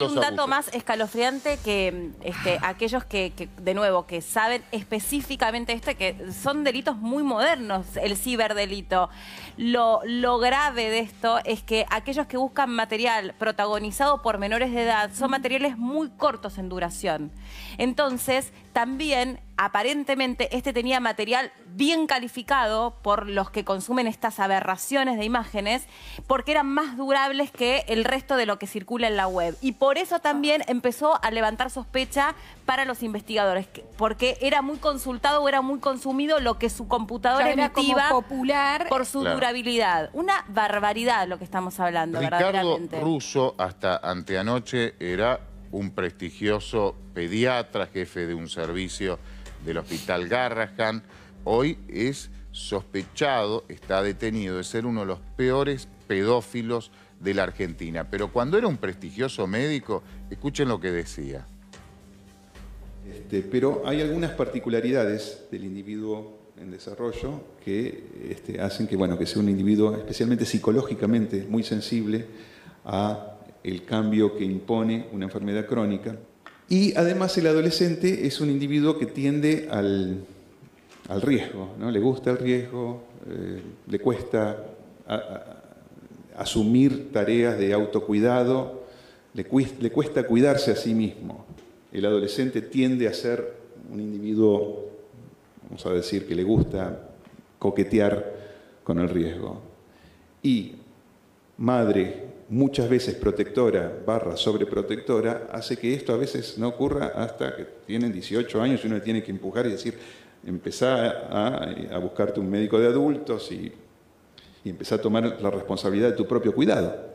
un dato más escalofriante que este, aquellos que, de nuevo, que saben específicamente esto, que son delitos muy modernos, el ciberdelito. Lo, lo grave de esto es que aquellos que buscan material protagonizado por menores de edad son materiales muy cortos en duración. Entonces, también aparentemente este tenía material bien calificado por los que consumen estas aberraciones de imágenes, porque eran más durables que el resto de lo que circula en la web. Y por eso también empezó a levantar sospecha para los investigadores, porque era muy consultado o era muy consumido lo que su computadora emitía popular. por su durabilidad. Una barbaridad lo que estamos hablando, Ricardo Russo hasta anteanoche era un prestigioso pediatra, jefe de un servicio del hospital Garrahan. Hoy es sospechado, está detenido de ser uno de los peores pedófilos de la Argentina. Pero cuando era un prestigioso médico, escuchen lo que decía. Este, pero hay algunas particularidades del individuo en desarrollo que este, hacen que, bueno, que sea un individuo especialmente psicológicamente muy sensible a el cambio que impone una enfermedad crónica. Y además el adolescente es un individuo que tiende al, riesgo, ¿no? le gusta el riesgo, eh, le cuesta asumir tareas de autocuidado, le, le cuesta cuidarse a sí mismo. El adolescente tiende a ser un individuo, vamos a decir, que le gusta coquetear con el riesgo. Y madre muchas veces protectora barra sobreprotectora, hace que esto a veces no ocurra hasta que tienen 18 años y uno le tiene que empujar y decir, empezá a, buscarte un médico de adultos y, y empezá a tomar la responsabilidad de tu propio cuidado.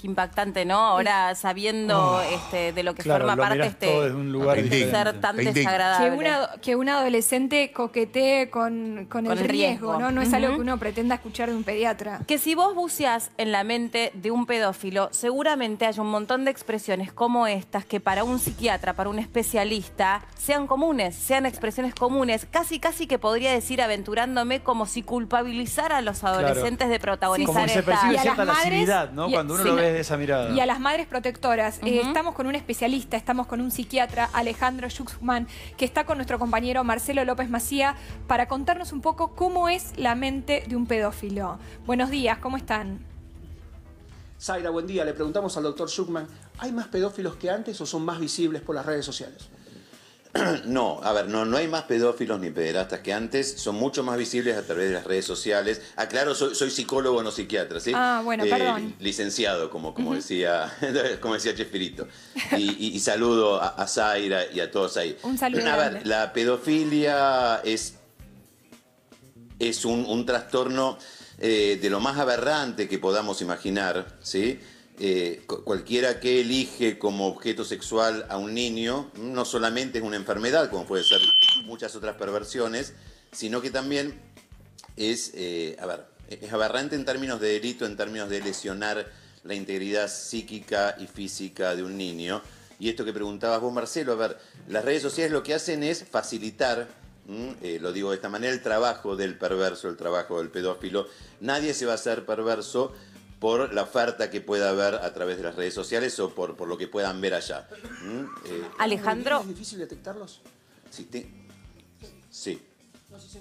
Qué impactante, ¿no? Ahora sabiendo este, de lo que forma parte este ser tan desagradable. Que un adolescente coquetee con, el, riesgo, ¿no? No es algo que uno pretenda escuchar de un pediatra. Que si vos buceás en la mente de un pedófilo, seguramente hay un montón de expresiones como estas que para un psiquiatra, para un especialista, sean comunes, sean expresiones comunes. Casi, casi que podría decir, aventurándome, como si culpabilizar a los adolescentes de protagonizar esta. Se percibe ¿no? Cuando uno lo de esa mirada. Y a las madres protectoras. Eh, estamos con un especialista, estamos con un psiquiatra, Alejandro Shukman, que está con nuestro compañero Marcelo López Macía para contarnos un poco cómo es la mente de un pedófilo. Buenos días, ¿cómo están? Zaira, buen día. Le preguntamos al doctor Schuckman, ¿hay más pedófilos que antes o son más visibles por las redes sociales? No, a ver, no, no hay más pedófilos ni pederastas que antes, son mucho más visibles a través de las redes sociales. Aclaro, soy, psicólogo, no psiquiatra, ¿sí? Ah, bueno, eh, perdón. Licenciado, como, como, decía, como decía Chespirito. Y, saludo a, Zaira y a todos ahí. Un saludo. A ver, la pedofilia es, es un, trastorno eh, de lo más aberrante que podamos imaginar, ¿sí? Eh, cualquiera que elige como objeto sexual a un niño no solamente es una enfermedad, como puede ser muchas otras perversiones, sino que también es, eh, a ver, es aberrante en términos de delito, en términos de lesionar la integridad psíquica y física de un niño. Y esto que preguntabas vos, Marcelo, a ver, las redes sociales lo que hacen es facilitar eh, lo digo de esta manera, el trabajo del perverso, el trabajo del pedófilo. Nadie se va a hacer perverso por la oferta que pueda haber a través de las redes sociales o por, por lo que puedan ver allá. ¿Mm? Eh, Alejandro. ¿Es difícil detectarlos? Sí. No sé si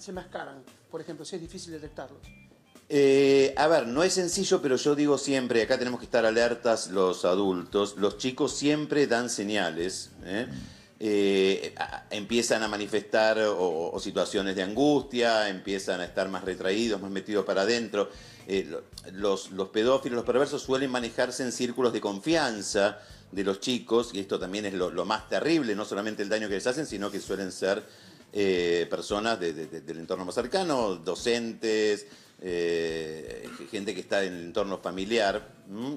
se mascaran, por ejemplo, si es difícil detectarlos. Eh, a ver, no es sencillo, pero yo digo siempre, acá tenemos que estar alertas los adultos, los chicos siempre dan señales, ¿eh? empiezan a manifestar o, o situaciones de angustia, empiezan a estar más retraídos, más metidos para adentro. Eh, los, pedófilos, los perversos suelen manejarse en círculos de confianza de los chicos, y esto también es lo, más terrible, no solamente el daño que les hacen, sino que suelen ser eh, personas del entorno más cercano, docentes, eh, gente que está en el entorno familiar,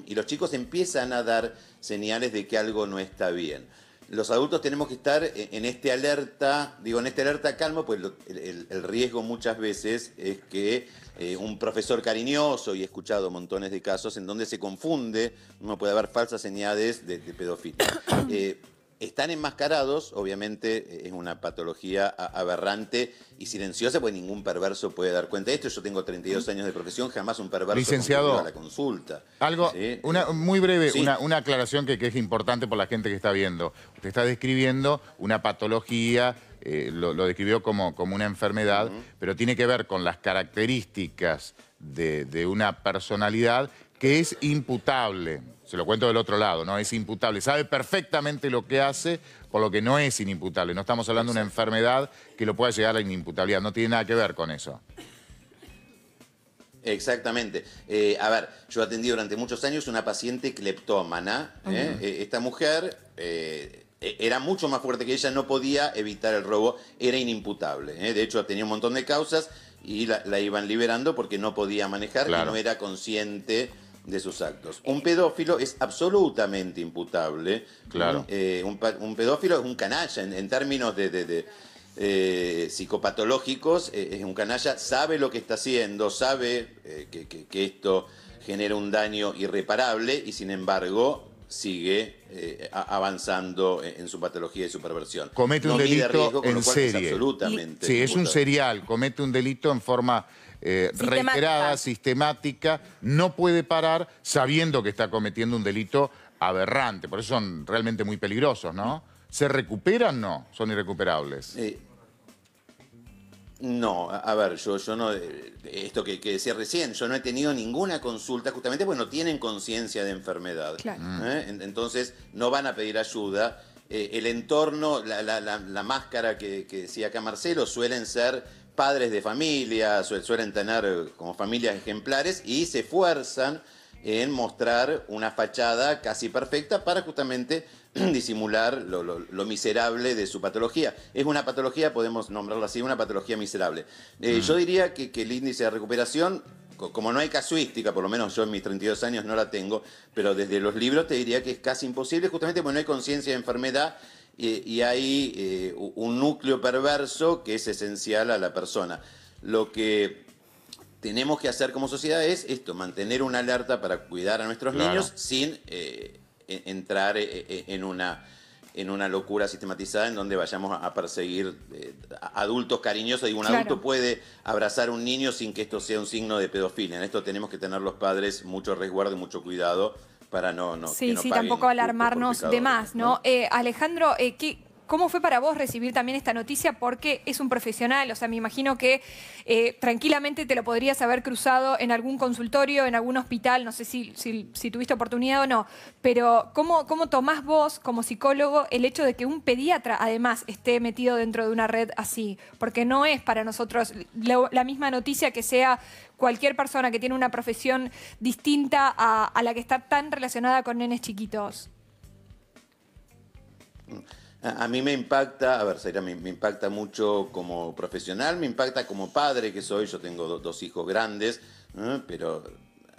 y los chicos empiezan a dar señales de que algo no está bien. Los adultos tenemos que estar e, en esta alerta, digo, en esta alerta calmo, pues el riesgo muchas veces es que eh, un profesor cariñoso y he escuchado montones de casos en donde se confunde, no puede haber falsas señales de, de pedofilia. Eh, están enmascarados, obviamente eh, es una patología aberrante y silenciosa, pues ningún perverso puede dar cuenta de esto. Yo tengo 32 años de profesión, jamás un perverso Licenciado, a la consulta. Algo, una, muy breve, una, aclaración que, que es importante por la gente que está viendo. Usted está describiendo una patología eh, lo, describió como, como una enfermedad, pero tiene que ver con las características de, una personalidad que es imputable se lo cuento del otro lado, ¿no? Es imputable. Sabe perfectamente lo que hace, por lo que no es inimputable. No estamos hablando de una enfermedad que lo pueda llegar a la inimputabilidad. No tiene nada que ver con eso. Exactamente. Eh, a ver, yo atendí durante muchos años una paciente cleptómana. ¿eh? Esta mujer... E, era mucho más fuerte que ella, no podía evitar el robo, era inimputable. ¿eh? De hecho, tenía un montón de causas y la, iban liberando porque no podía manejar y no era consciente de sus actos. Un pedófilo es absolutamente imputable. Claro. Eh, un, pedófilo es un canalla en, términos de, eh, psicopatológicos. es un canalla, sabe lo que está haciendo, sabe que esto genera un daño irreparable y sin embargo sigue eh, avanzando en, su patología y su perversión. Comete un delito en serie. sí, es un serial, comete un delito en forma eh, reiterada, sistemática, no puede parar sabiendo que está cometiendo un delito aberrante, por eso son realmente muy peligrosos, ¿no? ¿Se recuperan? No, son irrecuperables. Eh, no, a ver, yo, yo no, eh, esto que, decía recién, yo no he tenido ninguna consulta justamente porque no tienen conciencia de enfermedad. ¿eh? Mm. Entonces no van a pedir ayuda. Eh, el entorno, la, máscara que, que, decía acá Marcelo, suelen ser padres de familia, suelen tener como familias ejemplares y se fuerzan en mostrar una fachada casi perfecta para justamente disimular lo, miserable de su patología. Es una patología, podemos nombrarla así, una patología miserable. Eh, mm. Yo diría que, el índice de recuperación como no hay casuística, por lo menos yo en mis 32 años no la tengo, pero desde los libros te diría que es casi imposible, justamente porque no hay conciencia de enfermedad y, hay eh, un núcleo perverso que es esencial a la persona. Lo que tenemos que hacer como sociedad es esto, mantener una alerta para cuidar a nuestros niños sin eh, entrar eh, eh, en una en una locura sistematizada en donde vayamos a perseguir adultos cariñosos. Digo, un adulto puede abrazar a un niño sin que esto sea un signo de pedofilia. En esto tenemos que tener los padres mucho resguardo y mucho cuidado para no... no sí, sí, tampoco alarmarnos de más, ¿no? Alejandro, ¿qué, ¿Cómo fue para vos recibir también esta noticia? Porque es un profesional, o sea, me imagino que eh, tranquilamente te lo podrías haber cruzado en algún consultorio, en algún hospital, no sé si, tuviste oportunidad o no, pero ¿cómo, ¿cómo tomás vos como psicólogo el hecho de que un pediatra además esté metido dentro de una red así? Porque no es para nosotros la, misma noticia que sea cualquier persona que tiene una profesión distinta a, la que está tan relacionada con nenes chiquitos. Mm. A, mí me impacta, a ver, se me, me, impacta mucho como profesional, me impacta como padre que soy, yo tengo dos hijos grandes, pero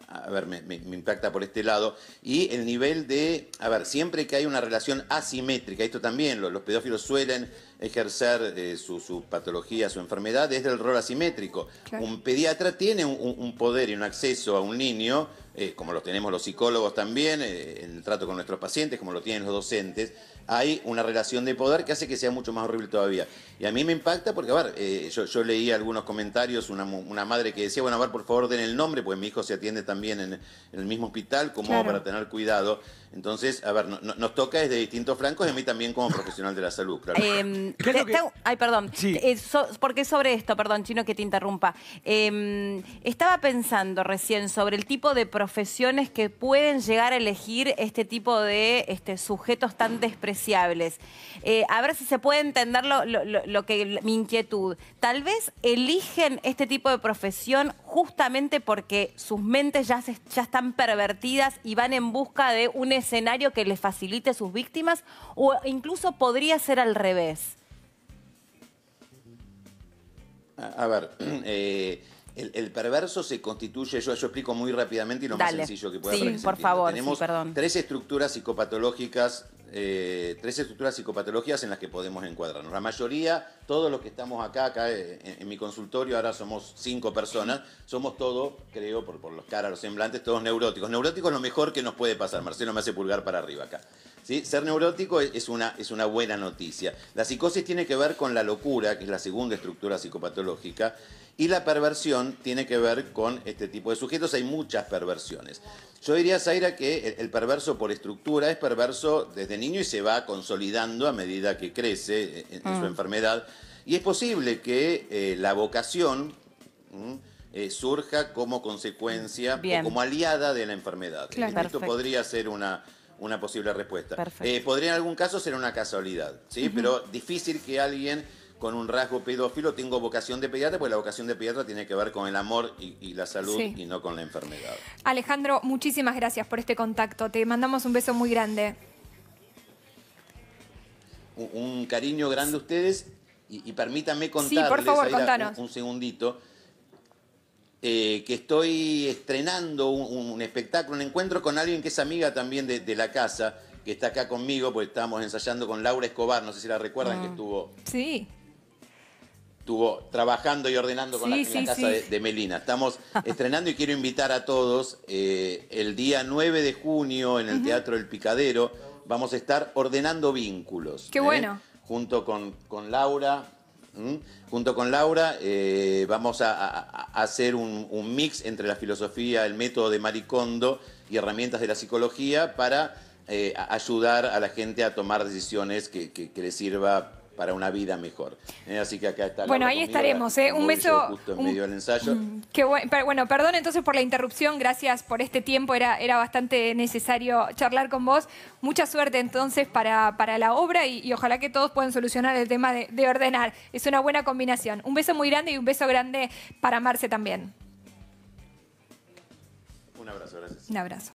a ver, me, impacta por este lado. Y el nivel de, a ver, siempre que hay una relación asimétrica, esto también, los, pedófilos suelen ejercer eh, su, patología, su enfermedad, desde el rol asimétrico. Un pediatra tiene un, poder y un acceso a un niño eh, como lo tenemos los psicólogos también, eh, en el trato con nuestros pacientes, como lo tienen los docentes, hay una relación de poder que hace que sea mucho más horrible todavía. Y a mí me impacta porque, a ver, eh, yo, leí algunos comentarios, una, madre que decía, bueno, a ver, por favor den el nombre, pues mi hijo se atiende también en, el mismo hospital, como para tener cuidado. Entonces, a ver, nos toca desde distintos francos y a mí también como profesional de la salud, claro. Em, ay, perdón. Sí. porque sobre esto, perdón, chino, que te interrumpa. Em, estaba pensando recién sobre el tipo de profesiones que pueden llegar a elegir este tipo de este, sujetos tan despreciables. Eh, a ver si se puede entender lo, que mi inquietud. Tal vez eligen este tipo de profesión justamente porque sus mentes ya, están pervertidas y van en busca de un escenario que les facilite sus víctimas o incluso podría ser al revés. A ver, eh, el, perverso se constituye, yo, explico muy rápidamente y lo más sencillo que pueda Sí, por favor, Tenemos tres estructuras psicopatológicas, eh, tres estructuras psicopatológicas en las que podemos encuadrarnos. La mayoría, todos los que estamos acá, acá eh, en, mi consultorio, ahora somos cinco personas, somos todos, creo, por, por los caras, los semblantes, todos neuróticos. Neurótico es lo mejor que nos puede pasar. Marcelo me hace pulgar para arriba acá. ¿Sí? Ser neurótico es una, es una buena noticia. La psicosis tiene que ver con la locura, que es la segunda estructura psicopatológica. Y la perversión tiene que ver con este tipo de sujetos. Hay muchas perversiones. Yo diría, Zaira, que el perverso por estructura es perverso desde niño y se va consolidando a medida que crece eh, eh, en, su mm. enfermedad. Y es posible que eh, la vocación mm, surja como consecuencia o como aliada de la enfermedad. Esto podría ser una, una posible respuesta. podría en algún caso ser una casualidad, ¿sí? pero difícil que alguien con un rasgo pedófilo, tengo vocación de pediatra, pues la vocación de pediatra tiene que ver con el amor y, la salud y no con la enfermedad. Alejandro, muchísimas gracias por este contacto. Te mandamos un beso muy grande. Un, cariño grande a ustedes y, permítanme contarles Un, segundito. Eh, que estoy estrenando un, espectáculo, un encuentro con alguien que es amiga también de, la casa, que está acá conmigo, pues estábamos ensayando con Laura Escobar, no sé si la recuerdan, que ah. estuvo sí estuvo trabajando y ordenando con la, casa de, Melina. Estamos estrenando y quiero invitar a todos. Eh, el día 9 de junio en el Teatro El Picadero vamos a estar ordenando vínculos. Qué ¿eh? bueno. Junto con, con Laura. Junto con Laura eh, vamos a, hacer un, mix entre la filosofía, el método de Maricondo y herramientas de la psicología para ayudar a la gente a tomar decisiones que, que, que les sirva para una vida mejor. Eh, así que acá está. bueno, ahí estaremos. ¿eh? Un beso. Mm, bueno, bueno, perdón entonces por la interrupción. Gracias por este tiempo. Era, era bastante necesario charlar con vos. Mucha suerte entonces para, para la obra y, ojalá que todos puedan solucionar el tema de, de ordenar. Es una buena combinación. Un beso muy grande y un beso grande para Marce también. Un abrazo, gracias. Un abrazo.